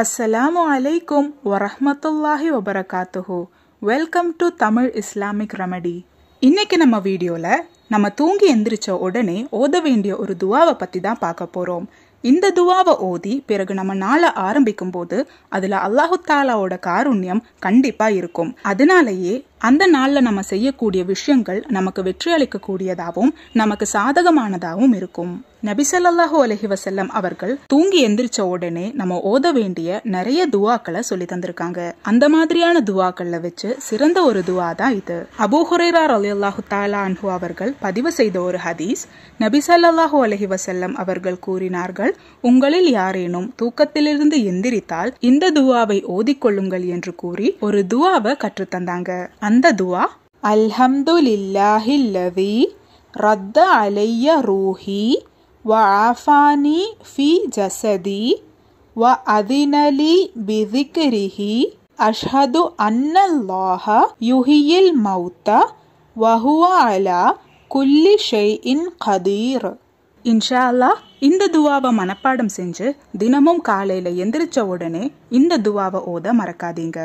அஸ்ஸலாமு அலைக்கும் வரஹமத்துல்லாஹி வபரகாத்துஹு welcome to Tamil Islamic remedy இன்னைக்கு நம்ம வீடியோவில் நம்ம தூங்கி எந்திரிச்ச உடனே ஓத வேண்டிய ஒரு துவாவை பற்றி தான் பார்க்க போகிறோம் இந்த துவாவை ஓதி பிறகு நம்ம நாளை ஆரம்பிக்கும் போது அதில் அல்லாஹு தாலாவோட காருண்யம் கண்டிப்பாக இருக்கும் அதனாலேயே அந்த நாளில் நம்ம செய்யக்கூடிய விஷயங்கள் நமக்கு வெற்றி அளிக்கக்கூடியதாகவும் நமக்கு சாதகமானதாகவும் இருக்கும் நபிசல்லாஹு அலஹி வசல்லம் அவர்கள் தூங்கி எந்திரிச்ச உடனே நம்ம ஓத வேண்டிய நிறைய துவாக்களை சொல்லி தந்திருக்காங்க அந்த மாதிரியான துவாக்கள்ல வச்சு சிறந்த ஒரு துவா தான் இது அபு அலி அல்லாஹு தாலா அன்ஹு அவர்கள் பதிவு செய்த ஒரு ஹதீஸ் நபிசல்லாஹு அலஹி வசல்லம் அவர்கள் கூறினார்கள் உங்களில் யாரேனும் தூக்கத்திலிருந்து எந்திரித்தால் இந்த துவாவை ஓதிக்கொள்ளுங்கள் என்று கூறி ஒரு துவாவை கற்றுத்தந்தாங்க அந்த துவா அல்ஹம்துலில்லாஹில்லதி ரத்த அலைய ரூஹி وعافاني في جسدي وأذن لي بذكره أشهد أن الله يحيي الموتى وهو على كل شيء قدير இன்ஷா அல்லா இந்த துவாவை மனப்பாடம் செஞ்சு தினமும் காலையில் எந்திரிச்ச உடனே இந்த துவாவை ஓத மறக்காதீங்க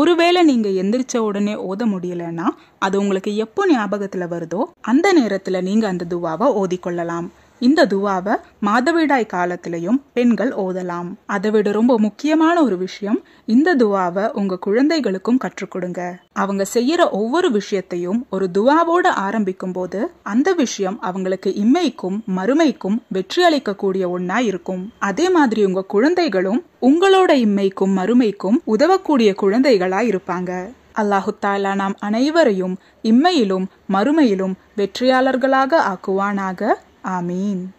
ஒருவேளை நீங்கள் எந்திரிச்ச உடனே ஓத முடியலன்னா அது உங்களுக்கு எப்போ ஞாபகத்தில் வருதோ அந்த நேரத்தில் நீங்கள் அந்த துவாவை ஓதிக்கொள்ளலாம் இந்த துவாவை மாதவிடாய் காலத்திலையும் பெண்கள் ஓதலாம் அதை விட ரொம்ப முக்கியமான ஒரு விஷயம் இந்த துவாவை உங்க குழந்தைகளுக்கும் கற்றுக் கொடுங்க அவங்க செய்யற ஒவ்வொரு விஷயத்தையும் ஒரு துவாவோட ஆரம்பிக்கும் போது அந்த விஷயம் அவங்களுக்கு இம்மைக்கும் மறுமைக்கும் வெற்றி அளிக்கக்கூடிய ஒன்னா இருக்கும் அதே மாதிரி உங்க குழந்தைகளும் உங்களோட இம்மைக்கும் மறுமைக்கும் உதவக்கூடிய குழந்தைகளா இருப்பாங்க அல்லாஹு தாலா நாம் அனைவரையும் இம்மையிலும் மறுமையிலும் வெற்றியாளர்களாக ஆக்குவானாக Amin.